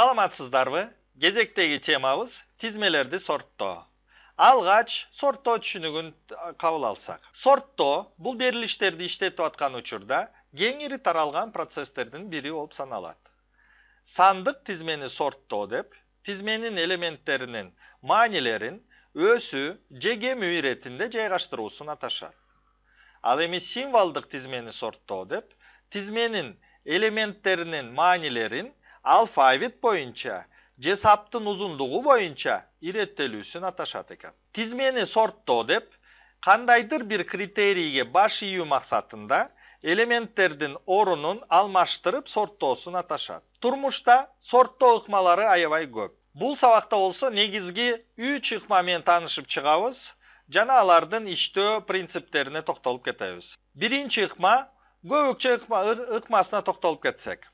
саламатсыздарбы кезектеги темабыз тизмелерди сорттоо алгач сорттоо түшүнүгүн кабыл алсак сорттоо бул берилиштерди иштетип аткан учурда кеңири таралган процесстердин бири болуп саналат сандык тизмени сорттоо деп тизменин элементтеринин маанилерин өсүү же мүйретінде иретинде жайгаштыруусун аташат ал эми символдук тизмени сорттоо деп тизменин элементтеринин маанилерин алфавит бойынша, же саптын узундугу боюнча иреттелүүсүн аташат экен тизмени сорттоо деп кандайдыр бир критерийге баш ийүү максатында элементтердің орунун алмаштырып сорттоосун аташат турмушта сорттоо ыкмалары аябай көп бул сабакта болсо негизги үч ыкма менен таанышып чыгабыз жана алардын иштөө принциптерине токтолуп кетебиз биринчи ыкма көбүкчө ыкмасына токтолуп кетсек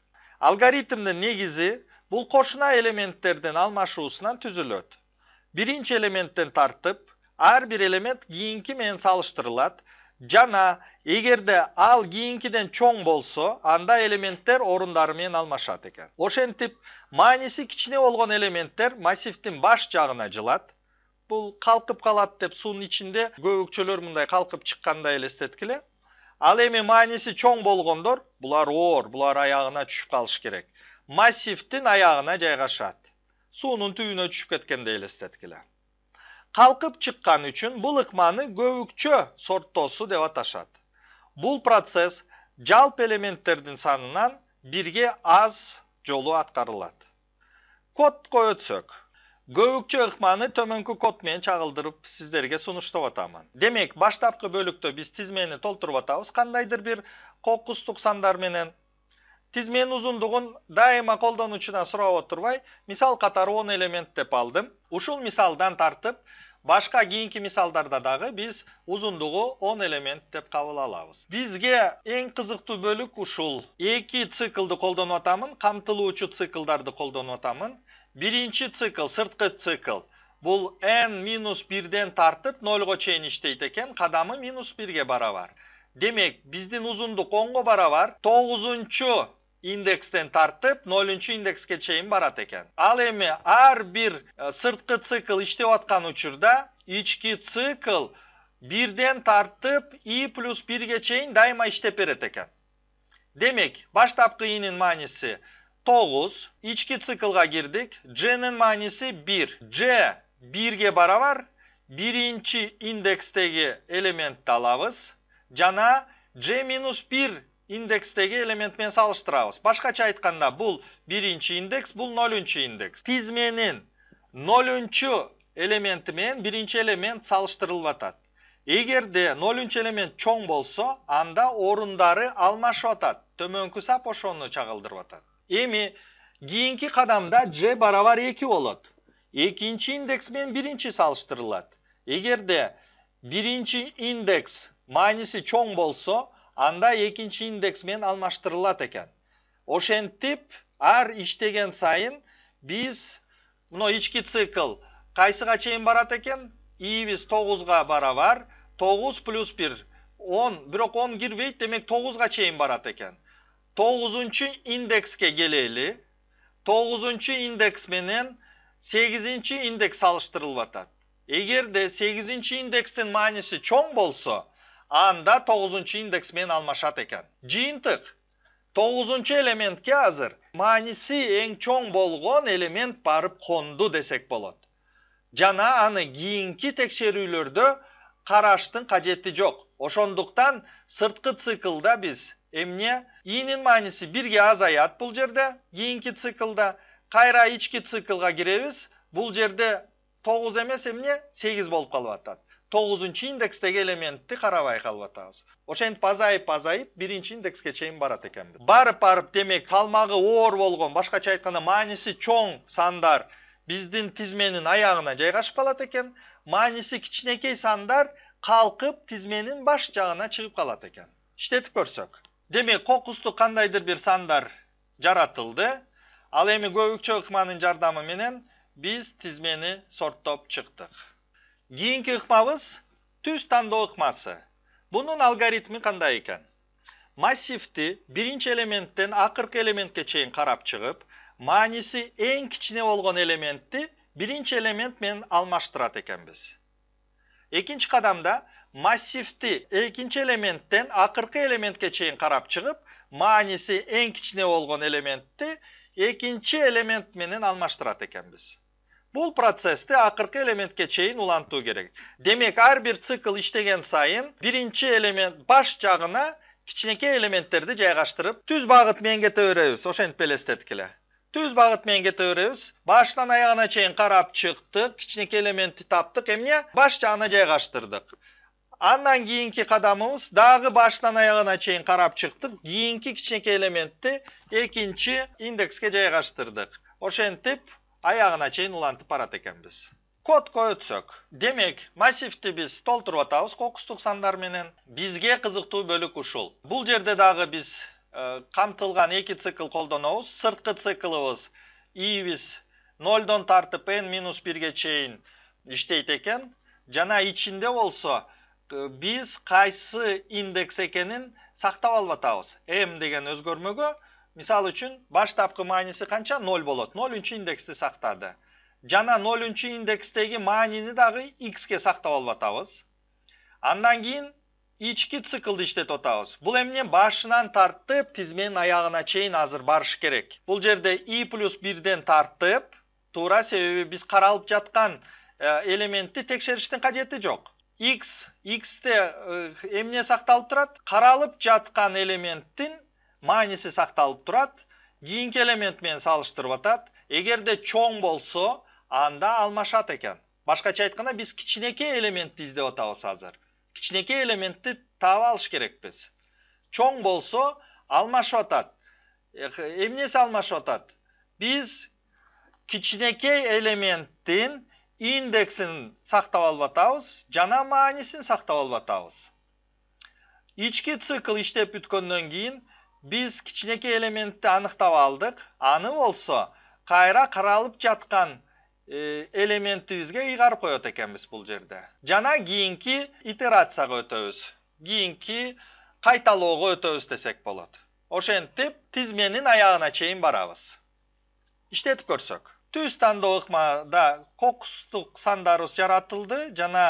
алгоритмдин негизи бұл кошуна элементтердин алмашуусунан түзүлөт Бірінші элементтен тартып әрбір элемент кийинки мен салыштырылат жана эгерде ал кийинкиден чоң болсо анда элементтер орындарымен менен алмашат экен ошентип мааниси кичине олған элементтер массивтің баш жағына жылат Бұл қалқып калат деп суунун ичинде көбүкчөлөр мындай калкып чыққандай элестеткиле ал эми мааниси чоң болгондор булар оор булар аягына түшүп калыш керек массивдин аягына жайгашат суунун түбүнө түшүп кеткендей элестеткиле калкып чыккан үчүн бул ыкманы көбүкчө сорттосу деп аташат бул процесс жалпы элементтердин санынан бирге аз жолу аткарылат кодко өтсөк көбүкчө ыкманы төмөнкү код менен чагылдырып сиздерге сунуштап атамын демек баштапкы бөлүктө биз тизмени толтуруп атабыз кандайдыр бир кокустук сандар менен тизменин узундугун дайыма колдонуучудан сурап отурбай мисал катары он элемент деп алдым ушул мисалдан тартып башка кийинки мисалдарда дагы биз узундугу 10 элемент деп кабыл алабыз бизге эң кызыктуу бөлүк ушул эки циклды колдонуп атамын камтылуучу циклдарды колдонуп атамын Бірінші цикл, сұртқы цикл. Бұл n минус 1-ден тартып 0-го чейін іштейді екен, қадамы минус 1-ге бара бар. Демек, біздің ұзындық 10-го бара бар, 9-ші индекстен тартып 0-ші индекске чейін барат екен. Ал емі, әр бір сұртқы цикл іштеу отқан ұчырда, ішкі цикл 1-ден тартып i плюс 1-ге чейін дайма іштеп ерет екен. Демек, баштапқы иінің 9 ички циклға кердік, G-нин мааниси 1. G 1-ге барабар. Биринчи индекстегі элементті алабыз жана G-1 индекстегі элементмен салыштырауыз. Башқа айтқанда бұл бул биринчи индекс, бұл 0-нчу индекс. Тізменің 0-нчу элементи 1 элемент салыштырылып Егер Эгерде 0-нчу элемент чоң болса, анда орындары алмаш атады. Төмөнкү сап ошону чагылдырып Эми кийинки кадамда g барабар 2 болот. Экинчи индекс менен биринчи салыштырылат. Эгерде биринчи индекс мааниси чоң болсо, анда экинчи индекс менен алмаштырылат экен. Ошентип, ар иштеген сайын биз мына ички цикл кайсыга чейин барат экен? Ибиз 9га барабар 9 плюс 1 10, бирок 10 кирбейт, демек 9га чейин барат экен. тогузунчу индекске келели тогузунчу индекс менен сегизинчи индекс салыштырылып атат эгерде сегизинчи индекстин мааниси чоң болсо анда тогузунчу индекс менен алмашат экен жыйынтык тогузунчу элементке азыр мааниси эң чоң болгон элемент барып конду десек болот жана аны кийинки текшерүүлөрдө караштын кажети жок ошондуктан сырткы циклда биз эмне инин мааниси бирге азаят бул жерде кийинки циклда кайра ички циклга киребиз бул жерде тогуз эмес эмне сегиз болуп калып атат тогузунчу индекстеги элементти карабай калып атабыз ошентип азайып азайып биринчи индекске чейин барат экенбиз барып барып демек салмагы оор болгон башкача айтканда мааниси чоң сандар биздин тизменин аягына жайгашып калат экен майниси кичинекей сандар қалқып тизменин баш жағына чыгып калат экен иштетип көрсөк демек кокусту кандайдыр бир сандар жаратылды ал эми көбүкчө ыкманын жардамы менен биз тизмени сорттоп чыктык кийинки ыкмабыз түз тандоо ыкмасы бунун алгоритми кандай экен массивди биринчи элементтен акыркы элементке чейин карап чыгып мааниси эң кичине болгон элементти биринчи элемент мен алмаштырат экенбиз экинчи кадамда массивди экинчи элементтен акыркы элементке чейин карап чыгып мааниси эң кичине болгон элементти экинчи элемент менен алмаштырат экенбиз бул процессти акыркы элементке чейин улантуу керек демек ар бир цикл иштеген сайын биринчи элемент баш жагына кичинекей элементтерди жайгаштырып түз багыт менен кете беребиз ошентип элестеткиле түз бағытмен кете беребиз башынан аягына чейин карап чыктык кичинекей элементти таптык эмне баш жагына жайгаштырдык андан кийинки кадамыбыз дагы башынан аягына чейин карап чыктык кийинки кичинекей элементти экинчи индекске жайгаштырдык ошентип аягына чейин улантып барат экенбиз кодко өтсөк демек массивди биз толтуруп атабыз кокустук сандар менен бизге кызыктуу бөлүк ушул бул жерде дагы биз Э, камтылган эки цикл колдонобуз сырткы циклыбыз ибиз нольдон тартып n минус бирге чейин иштейт экен жана ичинде болсо э, биз кайсы индекс экенин сактап алып атабыз м деген өзгөрмөгө мисалы үчүн баштапкы мааниси канча ноль болот нолунчу индексти сактады жана нолунчу индекстеги маанини дагы икске сактап алып атабыз андан кийин ички циклды иштетип атабыз бул эмне башынан тартып тизменин аягына чейин азыр барыш керек бул жерде и плюс бирден тартып туура себеби биз каралып жаткан э, элементти текшериштин кажети жок x xте э, эмне сакталып турат каралып жаткан элементтин мааниси сакталып турат кийинки элемент менен салыштырып атат эгерде чоң болсо анда алмашат экен башкача айтканда биз кичинекей элементти издеп атабыз азыр кичинекей элементти таап алыш керекпиз чоң болсо алмашып атат эмнеси алмашып атат биз кичинекей элементтин индексин сактап алып атабыз жана маанисин сактап алып атабыз ички цикл иштеп бүткөндөн кийин биз кичинекей элементти аныктап алдык аны болсо кайра каралып жаткан Э, элементибизге ыйгарып коет экенбиз бул жерде жана кийинки итерацияга өтөбүз кийинки кайталоого өтөбүз десек болот ошентип тизменин аягына чейин барабыз иштетип көрсөк түз тандоо ыкмада кокустук сандарыбыз жаратылды жана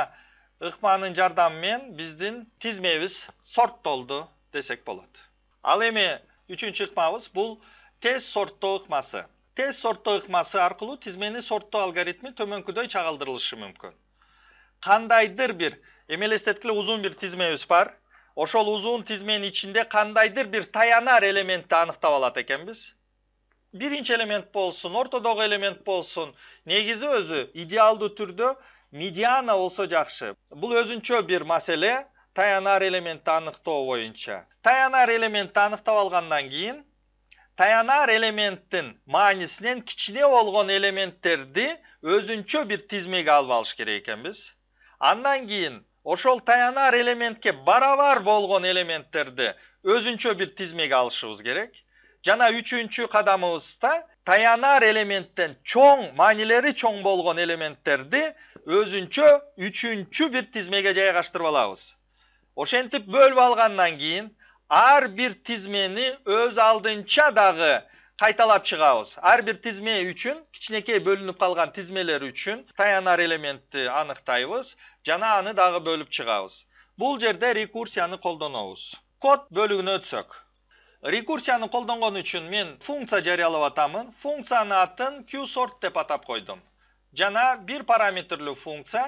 ыкманын жардамы менен биздин тизмебиз сорттолду десек болот ал эми үчүнчү ыкмабыз бул тез сорттоо ыкмасы тез сорттоо ыкмасы аркылуу тизмени сорттоо алгоритми төмөнкүдөй чагылдырылышы мүмкүн. Кандайдыр бир эми элестеткиле узун бир тизмебиз бар. Ошол узун тизменин ичинде қандайдыр бир таянар элементти аныктап алат экенбиз. Биринчи элемент болсын, ортодогу элемент болсын, негізі өзі идеалды түрдө медиана болсо жакшы. Бул өзүнчө бир маселе таянар элементти аныктоо боюнча. Таянар элементти аныктап алгандан кийин таянар элементтин маанисинен кичине болгон элементтерди өзүнчө бир тизмеге алып алыш керек экенбиз андан кийин ошол таянар элементке барабар болгон элементтерди өзүнчө бир тизмеге алышыбыз керек жана үчүнчү кадамыбызда таянар элементтен чоң маанилери чоң болгон элементтерди өзүнчө үчүнчү бир тизмеге жайгаштырып алабыз ошентип бөлүп алгандан кийин ар бир тизмени өз алдынча дагы кайталап чыгабыз ар бир тизме үчүн кичинекей бөлүнүп калган тизмелер үчүн таянар элементти аныктайбыз жана аны дагы бөлүп чыгабыз бул жерде рекурсияны колдонобуз код бөлүгүнө өтсөк рекурсияны колдонгон үчүн мен функция жарыялап атамын функциянын атын q сорт деп атап койдум жана бир параметрлүү функция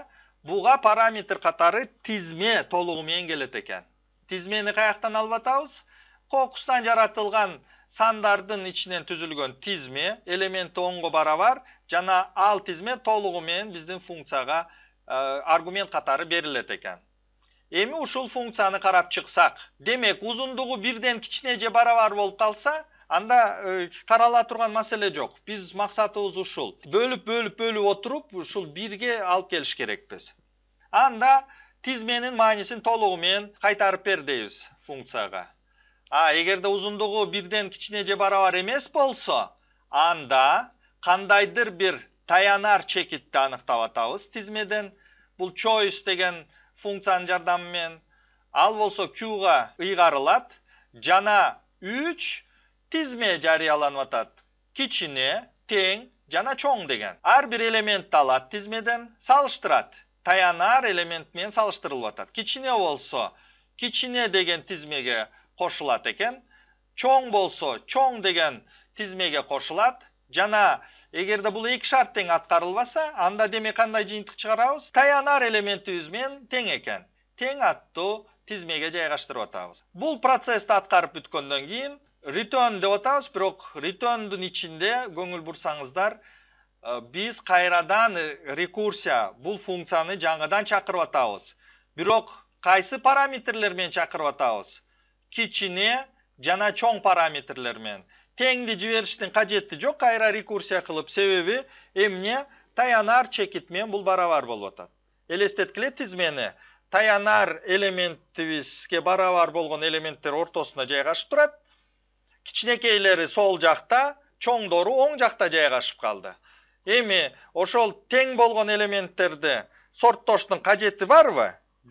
буга параметр катары тизме толугу менен келет экен тизмени каяктан алып атабыз кокустан жаратылган сандардын ичинен түзүлгөн тизме элементи онго барабар жана ал тизме толугу менен биздин функцияга э, аргумент катары берилет экен эми ушул функцияны карап чыксак демек узундугу бирден кичине же барабар болуп калса анда карала э, турган маселе жок биз максатыбыз ушул бөлүп бөлүп бөлүп отуруп ушул бирге алып келиш керекпиз анда тизменин маанисин толугу менен кайтарып бер дейбиз функцияга а эгерде узундугу бирден кичине же барабар эмес болсо анда кандайдыр бир таянар чекитти аныктап атабыз тизмеден бул choice деген функциянын жардамы менен ал болсо qга ыйгарылат жана үч тизме жарыяланып атат кичине тең жана чоң деген ар бир элементти алат тизмеден салыштырат таянар элемент менен салыштырылып атат кичине болсо кичине деген тизмеге кошулат экен чоң болсо чоң деген тизмеге кошулат жана эгерде бул эки шарт тең аткарылбаса анда демек кандай жыйынтык чыгарабыз таянар элементибиз менен тең экен тең аттуу тизмеге жайгаштырып атабыз бул процессти аткарып бүткөндөн кийин ретурн деп атабыз бирок ретүрндүн ичинде көңүл бурсаңыздар Э, биз кайрадан э, рекурсия бул функцияны жаңыдан чакырып атабыз бирок кайсы параметрлер менен чакырып атабыз кичине жана чоң параметрлер менен теңди жибериштин кажети жок кайра рекурсия кылып себеби э, эмне таянар чекит менен бул барабар болуп атат элестеткиле тизмени таянар элементибизге барабар болгон элементтер ортосунда жайгашып турат кичинекейлери сол жакта чоңдору оң жакта жайгашып калды эми ошол тең болгон элементтерди сорттоштун кажети барбы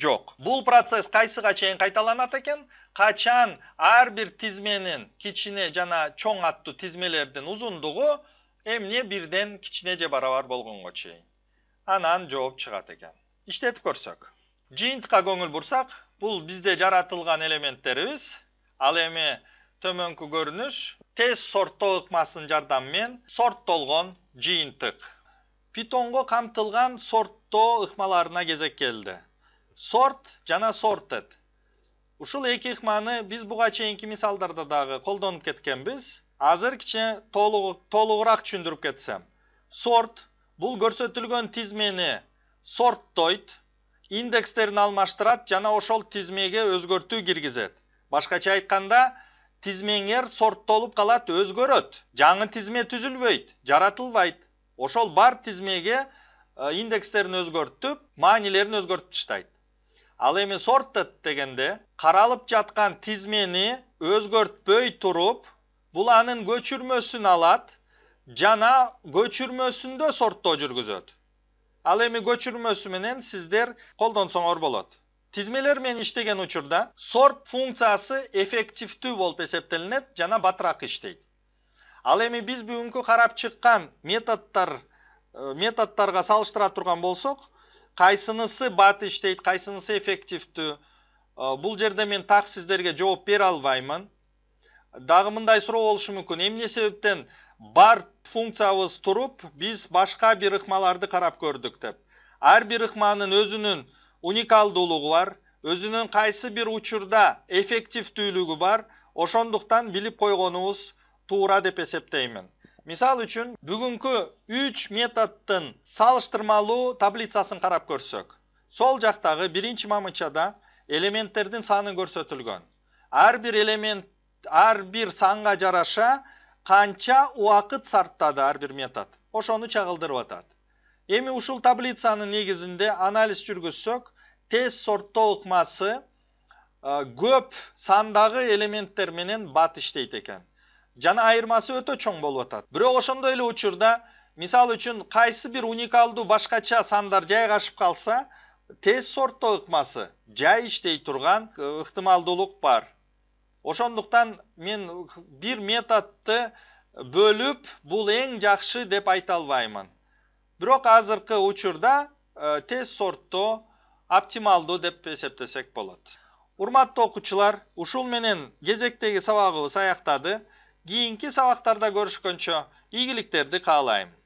жок бул процесс кайсыга чейин кайталанат экен качан ар бир тизменин кичине жана чоң аттуу тизмелердин узундугу эмне бирден кичине же барабар болгонго чейин анан жооп чыгат экен иштетип көрсөк жыйынтыкка көңүл бурсак бул бизде жаратылган элементтерибиз ал эми төмөнкү көрүнүш тез сорттоо ыкмасынын жардамы менен сорттолгон жыйынтык питонго камтылган сорттоо ыкмаларына кезек келди сорт жана сортед ушул эки ыкманы биз буга чейинки мисалдарда дагы колдонуп кеткенбиз азыр кичине толугураак түшүндүрүп кетсем сорт бул көрсөтүлгөн тизмени сорттойт индекстерин алмаштырат жана ошол тизмеге өзгөртүү киргизет башкача айтканда тизмеңер сорттолуп калат өзгөрөт жаңы тизме түзүлбөйт жаратылбайт ошол бар тизмеге э, индекстерин өзгөртүп маанилерин өзгөртүп таштайт ал эми сорттод дегенде каралып жаткан тизмени өзгөртпөй туруп бул анын көчүрмөсүн алат жана көчүрмөсүндө сорттоо жүргүзөт ал эми көчүрмөсү менен сиздер колдонсоңор болот тизмелер менен иштеген учурда сорт функциясы эффективдүү болуп эсептелинет жана батыраак иштейт ал эми биз бүгүнкү карап чыккан методдор э, методдорго салыштыра турган болсок кайсынысы бат иштейт кайсынысы эффективдүү э, бул жерде мен так сиздерге жооп бере албаймын дагы мындай суроо болушу мүмкүн эмне себептен бар функциябыз туруп биз башка бир ыкмаларды карап көрдүк деп ар бир ыкманын өзүнүн уникалдуулугу бар өзүнүн кайсы бир учурда эффективдүүлүгү бар ошондуктан билип койгонубуз туура деп эсептеймин Мисал үчүн бүгүнкү үч методдун салыштырмалуу таблицасын карап көрсөк сол жактагы биринчи мамычада элементтердин саны көрсөтүлгөн ар бир элемент ар бир санга жараша канча убакыт сарптады ар бир метод ошону чагылдырып атат эми ушул таблицанын негизинде анализ жүргүзсөк тез сорттоо ыкмасы көп сандагы элементтер менен бат иштейт экен жана айырмасы өтө чоң болуп атат бирок ошондой эле учурда мисалы үчүн кайсы бир уникалдуу башкача сандар жайгашып калса тез сорттоо ыкмасы жай иштей турган ыктымалдуулук бар ошондуктан мен бир методду бөлүп бул эң жакшы деп айта албаймын бирок азыркы учурда тез сорттоо оптималдуу деп эсептесек болот урматтуу окуучулар ушул менен кезектеги сабагыбыз аяктады кийинки сабактарда көрүшкөнчө ийгиликтерди каалайм